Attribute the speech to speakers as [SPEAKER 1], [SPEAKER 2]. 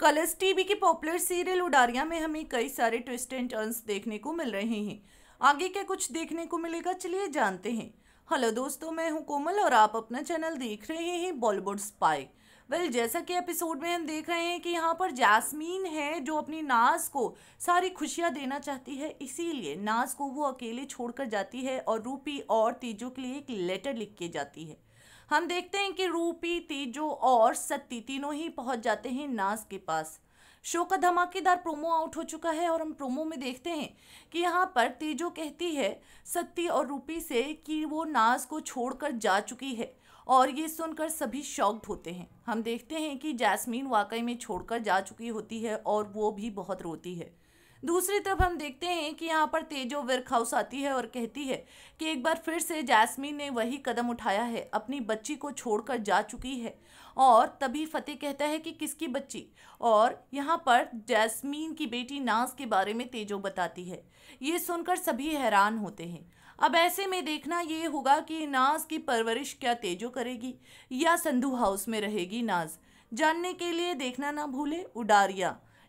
[SPEAKER 1] colours TV के popular serial Udaariyaan में हमें कई सारे ट्विस्ट एंड टर्न्स देखने को मिल रहे हैं आगे क्या कुछ देखने को मिलेगा चलिए जानते हैं हेलो दोस्तों मैं हूं कोमल और आप अपना चैनल देख रहे हैं बॉलीवुड स्पाई वेल जैसा कि एपिसोड में हम देख रहे हैं कि यहाँ पर जैस्मीन है जो अपनी नाज को सारी खुशियाँ देना चाहती है इसीलिए नाज को वो अकेले छोड़कर जाती है और रूपी और तीजों के लिए एक लेटर लिख के जाती है हम देखते हैं कि रूपी तेजो और सत्ती तीनों ही पहुंच जाते हैं नाज के पास शो का धमाकेदार प्रोमो आउट हो चुका है और हम प्रोमो में देखते हैं कि यहाँ पर तेजो कहती है सत्ती और रूपी से कि वो नाज को छोड़कर जा चुकी है और ये सुनकर सभी शॉक्ड होते हैं हम देखते हैं कि जैस्मीन वाकई में छोड़कर जा चुकी होती है और वो भी बहुत रोती है दूसरी तरफ हम देखते हैं कि यहाँ पर तेजो वर्क हाउस आती है और कहती है कि एक बार फिर से जैस्मीन ने वही कदम उठाया है अपनी बच्ची को छोड़कर जा चुकी है और तभी फतेह कहता है कि किसकी बच्ची और यहाँ पर जैस्मीन की बेटी नाज के बारे में तेजो बताती है ये सुनकर सभी हैरान होते हैं अब ऐसे में देखना ये होगा कि नाज की परवरिश क्या तेजो करेगी या संधू हाउस में रहेगी नाज जानने के लिए देखना ना भूले उडारिया